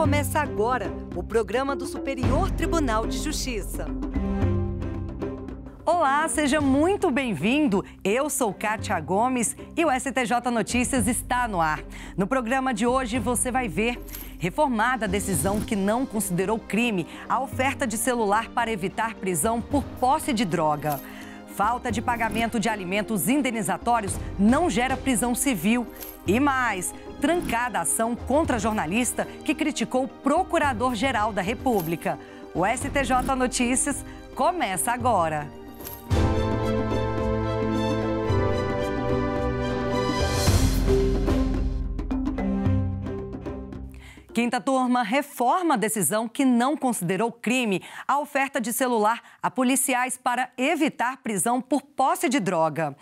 começa agora o programa do Superior Tribunal de Justiça. Olá, seja muito bem-vindo. Eu sou Kátia Gomes e o STJ Notícias está no ar. No programa de hoje você vai ver reformada a decisão que não considerou crime a oferta de celular para evitar prisão por posse de droga. Falta de pagamento de alimentos indenizatórios não gera prisão civil e mais, trancada a ação contra jornalista que criticou o Procurador-Geral da República. O STJ Notícias começa agora. Quinta turma reforma a decisão que não considerou crime a oferta de celular a policiais para evitar prisão por posse de droga.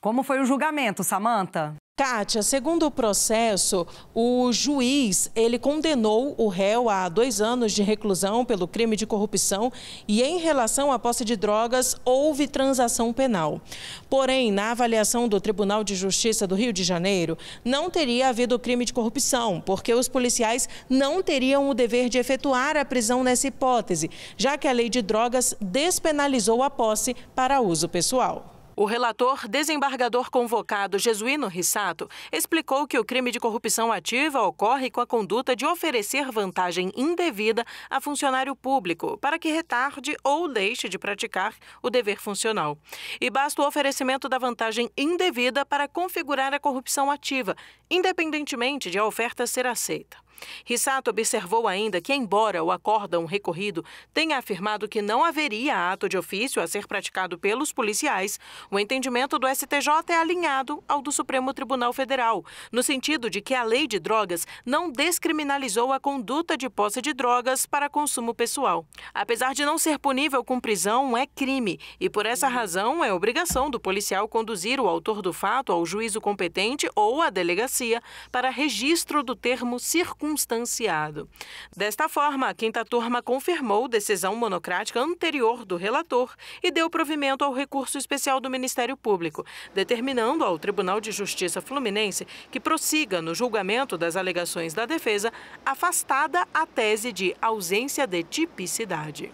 Como foi o julgamento, Samanta? Kátia, segundo o processo, o juiz ele condenou o réu a dois anos de reclusão pelo crime de corrupção e em relação à posse de drogas houve transação penal. Porém, na avaliação do Tribunal de Justiça do Rio de Janeiro, não teria havido crime de corrupção, porque os policiais não teriam o dever de efetuar a prisão nessa hipótese, já que a lei de drogas despenalizou a posse para uso pessoal. O relator desembargador convocado, Jesuíno Rissato, explicou que o crime de corrupção ativa ocorre com a conduta de oferecer vantagem indevida a funcionário público para que retarde ou deixe de praticar o dever funcional. E basta o oferecimento da vantagem indevida para configurar a corrupção ativa, independentemente de a oferta ser aceita. Rissato observou ainda que, embora o acórdão recorrido tenha afirmado que não haveria ato de ofício a ser praticado pelos policiais, o entendimento do STJ é alinhado ao do Supremo Tribunal Federal, no sentido de que a lei de drogas não descriminalizou a conduta de posse de drogas para consumo pessoal. Apesar de não ser punível com prisão, é crime e, por essa razão, é obrigação do policial conduzir o autor do fato ao juízo competente ou à delegacia para registro do termo circunstância circunstanciado. Desta forma, a quinta turma confirmou decisão monocrática anterior do relator e deu provimento ao recurso especial do Ministério Público, determinando ao Tribunal de Justiça Fluminense que prossiga no julgamento das alegações da defesa, afastada a tese de ausência de tipicidade.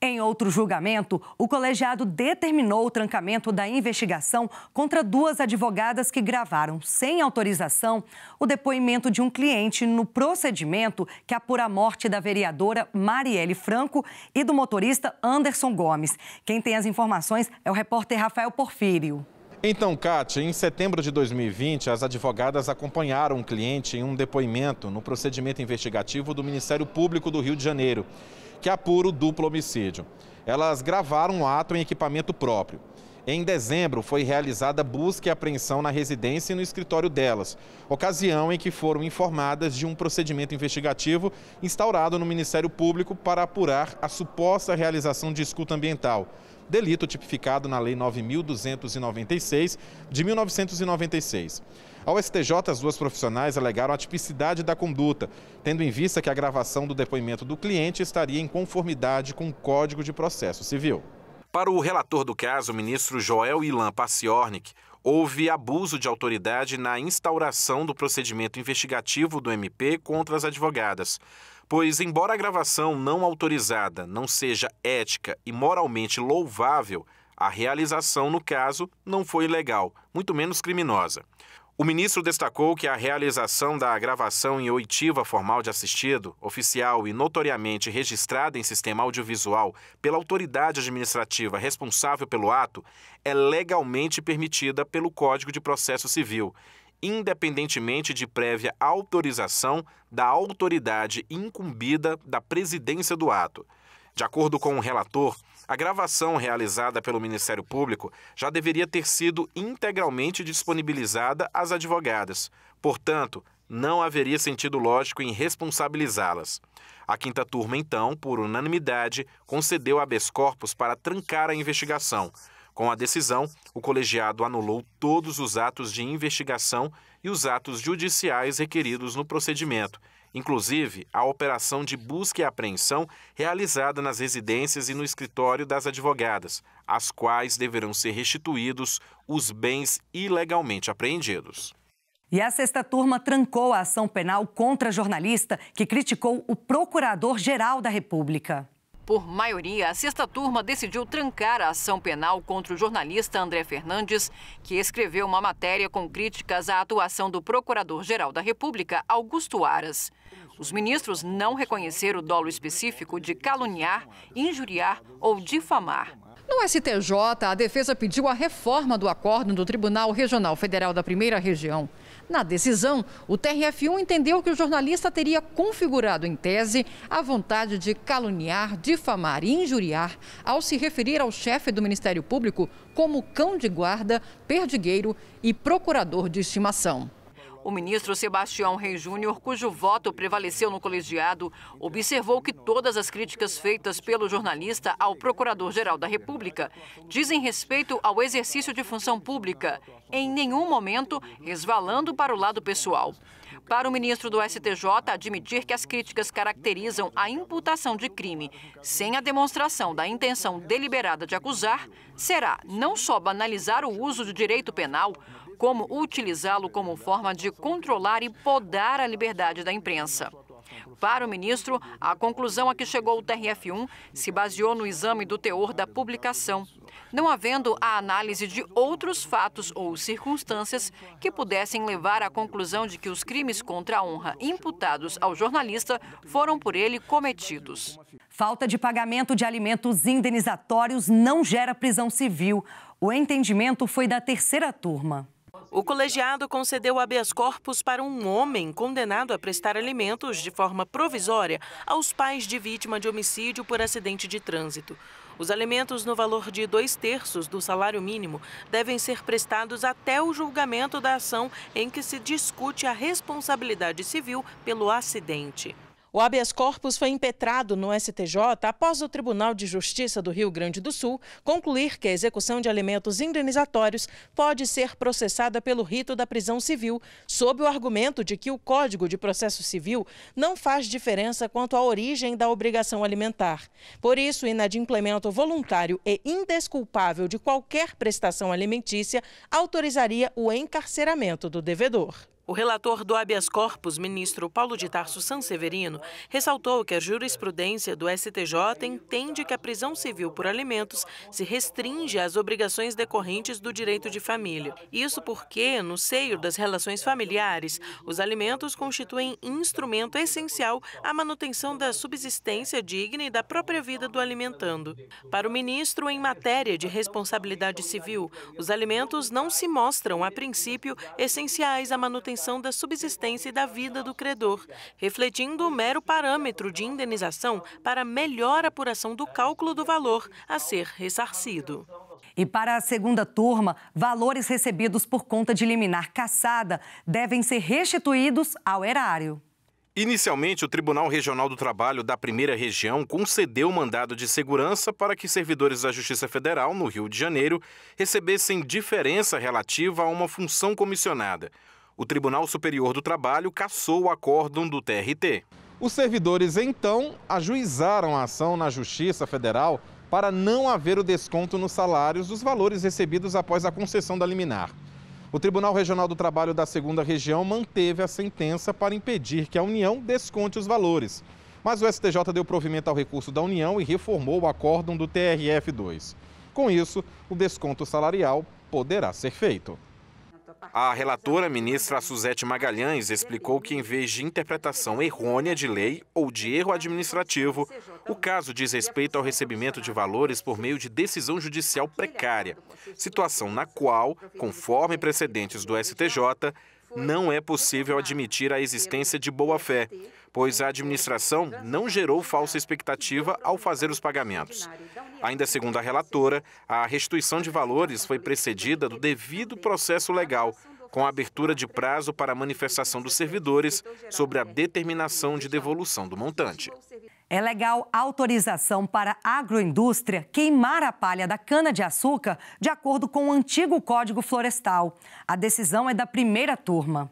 Em outro julgamento, o colegiado determinou o trancamento da investigação contra duas advogadas que gravaram, sem autorização, o depoimento de um cliente no procedimento que apura a morte da vereadora Marielle Franco e do motorista Anderson Gomes. Quem tem as informações é o repórter Rafael Porfírio. Então, Kátia, em setembro de 2020, as advogadas acompanharam um cliente em um depoimento no procedimento investigativo do Ministério Público do Rio de Janeiro que apura o duplo homicídio. Elas gravaram o ato em equipamento próprio. Em dezembro, foi realizada busca e apreensão na residência e no escritório delas, ocasião em que foram informadas de um procedimento investigativo instaurado no Ministério Público para apurar a suposta realização de escuta ambiental, delito tipificado na Lei 9296 de 1996. Ao STJ, as duas profissionais alegaram a tipicidade da conduta, tendo em vista que a gravação do depoimento do cliente estaria em conformidade com o Código de Processo Civil. Para o relator do caso, o ministro Joel Ilan Paciornik, houve abuso de autoridade na instauração do procedimento investigativo do MP contra as advogadas. Pois, embora a gravação não autorizada não seja ética e moralmente louvável, a realização, no caso, não foi ilegal, muito menos criminosa. O ministro destacou que a realização da gravação em oitiva formal de assistido, oficial e notoriamente registrada em sistema audiovisual pela autoridade administrativa responsável pelo ato, é legalmente permitida pelo Código de Processo Civil, independentemente de prévia autorização da autoridade incumbida da presidência do ato. De acordo com o relator, a gravação realizada pelo Ministério Público já deveria ter sido integralmente disponibilizada às advogadas. Portanto, não haveria sentido lógico em responsabilizá-las. A quinta turma, então, por unanimidade, concedeu habeas corpus para trancar a investigação. Com a decisão, o colegiado anulou todos os atos de investigação e os atos judiciais requeridos no procedimento inclusive a operação de busca e apreensão realizada nas residências e no escritório das advogadas, às quais deverão ser restituídos os bens ilegalmente apreendidos. E a sexta turma trancou a ação penal contra a jornalista que criticou o procurador-geral da República. Por maioria, a sexta turma decidiu trancar a ação penal contra o jornalista André Fernandes, que escreveu uma matéria com críticas à atuação do Procurador-Geral da República, Augusto Aras. Os ministros não reconheceram o dolo específico de caluniar, injuriar ou difamar. No STJ, a defesa pediu a reforma do acordo do Tribunal Regional Federal da Primeira Região. Na decisão, o TRF1 entendeu que o jornalista teria configurado em tese a vontade de caluniar, difamar e injuriar ao se referir ao chefe do Ministério Público como cão de guarda, perdigueiro e procurador de estimação. O ministro Sebastião Rei Júnior, cujo voto prevaleceu no colegiado, observou que todas as críticas feitas pelo jornalista ao Procurador-Geral da República dizem respeito ao exercício de função pública, em nenhum momento resvalando para o lado pessoal. Para o ministro do STJ, admitir que as críticas caracterizam a imputação de crime sem a demonstração da intenção deliberada de acusar será não só banalizar o uso do direito penal, como utilizá-lo como forma de controlar e podar a liberdade da imprensa. Para o ministro, a conclusão a que chegou o TRF1 se baseou no exame do teor da publicação, não havendo a análise de outros fatos ou circunstâncias que pudessem levar à conclusão de que os crimes contra a honra imputados ao jornalista foram por ele cometidos. Falta de pagamento de alimentos indenizatórios não gera prisão civil. O entendimento foi da terceira turma. O colegiado concedeu habeas corpus para um homem condenado a prestar alimentos de forma provisória aos pais de vítima de homicídio por acidente de trânsito. Os alimentos no valor de dois terços do salário mínimo devem ser prestados até o julgamento da ação em que se discute a responsabilidade civil pelo acidente. O habeas corpus foi impetrado no STJ após o Tribunal de Justiça do Rio Grande do Sul concluir que a execução de alimentos indenizatórios pode ser processada pelo rito da prisão civil, sob o argumento de que o Código de Processo Civil não faz diferença quanto à origem da obrigação alimentar. Por isso, o inadimplemento voluntário e indesculpável de qualquer prestação alimentícia autorizaria o encarceramento do devedor. O relator do habeas corpus, ministro Paulo de Tarso Sanseverino, ressaltou que a jurisprudência do STJ entende que a prisão civil por alimentos se restringe às obrigações decorrentes do direito de família. Isso porque, no seio das relações familiares, os alimentos constituem instrumento essencial à manutenção da subsistência digna e da própria vida do alimentando. Para o ministro, em matéria de responsabilidade civil, os alimentos não se mostram, a princípio, essenciais à manutenção manutenção da subsistência e da vida do credor, refletindo o mero parâmetro de indenização para melhor apuração do cálculo do valor a ser ressarcido. E para a segunda turma, valores recebidos por conta de liminar caçada devem ser restituídos ao erário. Inicialmente, o Tribunal Regional do Trabalho da Primeira Região concedeu mandado de segurança para que servidores da Justiça Federal, no Rio de Janeiro, recebessem diferença relativa a uma função comissionada o Tribunal Superior do Trabalho cassou o acórdão do TRT. Os servidores então ajuizaram a ação na Justiça Federal para não haver o desconto nos salários dos valores recebidos após a concessão da liminar. O Tribunal Regional do Trabalho da Segunda Região manteve a sentença para impedir que a União desconte os valores. Mas o STJ deu provimento ao recurso da União e reformou o acórdão do TRF2. Com isso, o desconto salarial poderá ser feito. A relatora, ministra Suzete Magalhães, explicou que, em vez de interpretação errônea de lei ou de erro administrativo, o caso diz respeito ao recebimento de valores por meio de decisão judicial precária, situação na qual, conforme precedentes do STJ, não é possível admitir a existência de boa-fé, pois a administração não gerou falsa expectativa ao fazer os pagamentos. Ainda segundo a relatora, a restituição de valores foi precedida do devido processo legal, com a abertura de prazo para manifestação dos servidores sobre a determinação de devolução do montante. É legal autorização para a agroindústria queimar a palha da cana-de-açúcar de acordo com o antigo Código Florestal. A decisão é da primeira turma.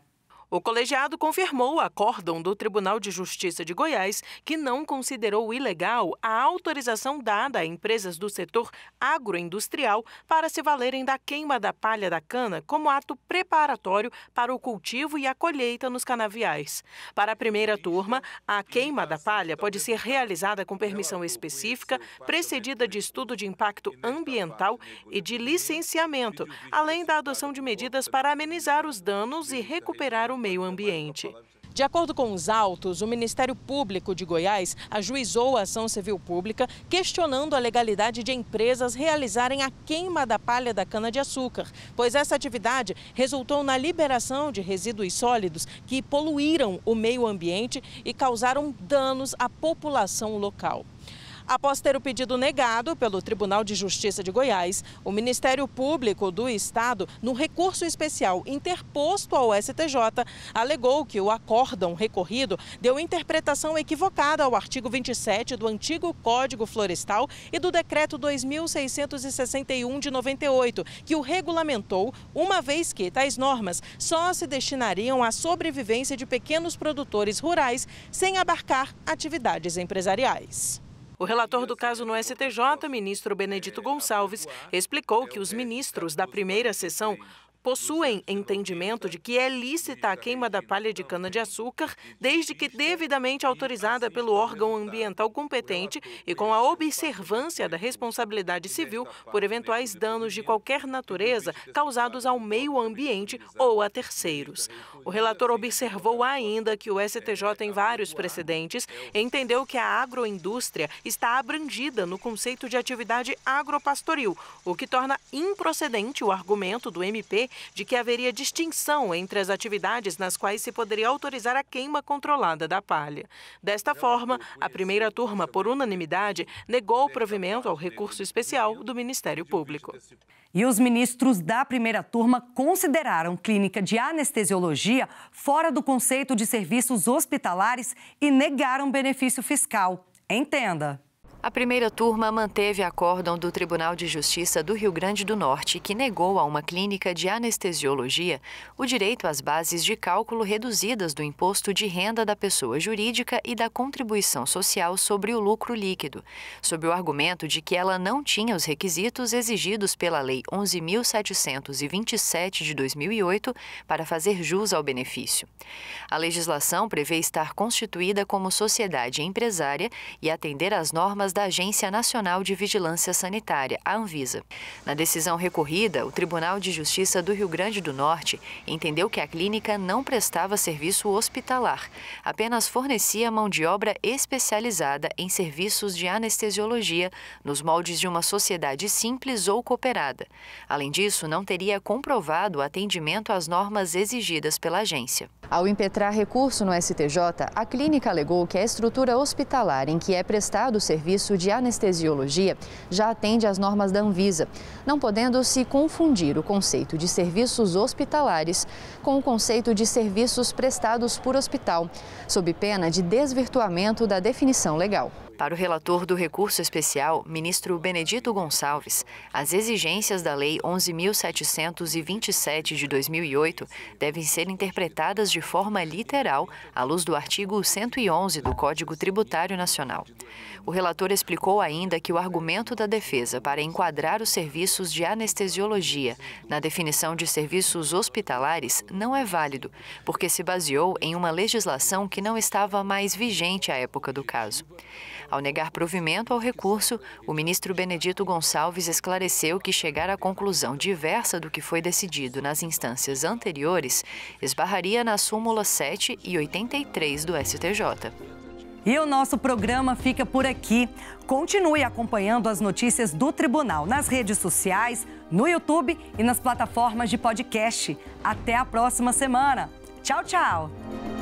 O colegiado confirmou o acórdão do Tribunal de Justiça de Goiás, que não considerou ilegal a autorização dada a empresas do setor agroindustrial para se valerem da queima da palha da cana como ato preparatório para o cultivo e a colheita nos canaviais. Para a primeira turma, a queima da palha pode ser realizada com permissão específica, precedida de estudo de impacto ambiental e de licenciamento, além da adoção de medidas para amenizar os danos e recuperar o o meio ambiente. De acordo com os autos, o Ministério Público de Goiás ajuizou a ação civil pública questionando a legalidade de empresas realizarem a queima da palha da cana-de-açúcar, pois essa atividade resultou na liberação de resíduos sólidos que poluíram o meio ambiente e causaram danos à população local. Após ter o pedido negado pelo Tribunal de Justiça de Goiás, o Ministério Público do Estado, no recurso especial interposto ao STJ, alegou que o acórdão recorrido deu interpretação equivocada ao artigo 27 do antigo Código Florestal e do Decreto 2661 de 98, que o regulamentou, uma vez que tais normas só se destinariam à sobrevivência de pequenos produtores rurais, sem abarcar atividades empresariais. O relator do caso no STJ, ministro Benedito Gonçalves, explicou que os ministros da primeira sessão possuem entendimento de que é lícita a queima da palha de cana-de-açúcar, desde que devidamente autorizada pelo órgão ambiental competente e com a observância da responsabilidade civil por eventuais danos de qualquer natureza causados ao meio ambiente ou a terceiros. O relator observou ainda que o STJ tem vários precedentes e entendeu que a agroindústria está abrangida no conceito de atividade agropastoril, o que torna improcedente o argumento do MP de que haveria distinção entre as atividades nas quais se poderia autorizar a queima controlada da palha. Desta forma, a primeira turma, por unanimidade, negou o provimento ao recurso especial do Ministério Público. Tipo. E os ministros da primeira turma consideraram clínica de anestesiologia fora do conceito de serviços hospitalares e negaram benefício fiscal. Entenda. A primeira turma manteve acórdão do Tribunal de Justiça do Rio Grande do Norte, que negou a uma clínica de anestesiologia o direito às bases de cálculo reduzidas do imposto de renda da pessoa jurídica e da contribuição social sobre o lucro líquido, sob o argumento de que ela não tinha os requisitos exigidos pela Lei 11.727 de 2008 para fazer jus ao benefício. A legislação prevê estar constituída como sociedade empresária e atender às normas da Agência Nacional de Vigilância Sanitária, a Anvisa. Na decisão recorrida, o Tribunal de Justiça do Rio Grande do Norte entendeu que a clínica não prestava serviço hospitalar, apenas fornecia mão de obra especializada em serviços de anestesiologia nos moldes de uma sociedade simples ou cooperada. Além disso, não teria comprovado o atendimento às normas exigidas pela agência. Ao impetrar recurso no STJ, a clínica alegou que a estrutura hospitalar em que é prestado o serviço de anestesiologia já atende às normas da Anvisa, não podendo se confundir o conceito de serviços hospitalares com o conceito de serviços prestados por hospital, sob pena de desvirtuamento da definição legal. Para o relator do recurso especial, ministro Benedito Gonçalves, as exigências da Lei 11.727 de 2008 devem ser interpretadas de forma literal à luz do artigo 111 do Código Tributário Nacional. O relator explicou ainda que o argumento da defesa para enquadrar os serviços de anestesiologia na definição de serviços hospitalares não é válido, porque se baseou em uma legislação que não estava mais vigente à época do caso. Ao negar provimento ao recurso, o ministro Benedito Gonçalves esclareceu que chegar à conclusão diversa do que foi decidido nas instâncias anteriores esbarraria na súmula 7 e 83 do STJ. E o nosso programa fica por aqui. Continue acompanhando as notícias do tribunal nas redes sociais, no YouTube e nas plataformas de podcast. Até a próxima semana. Tchau, tchau.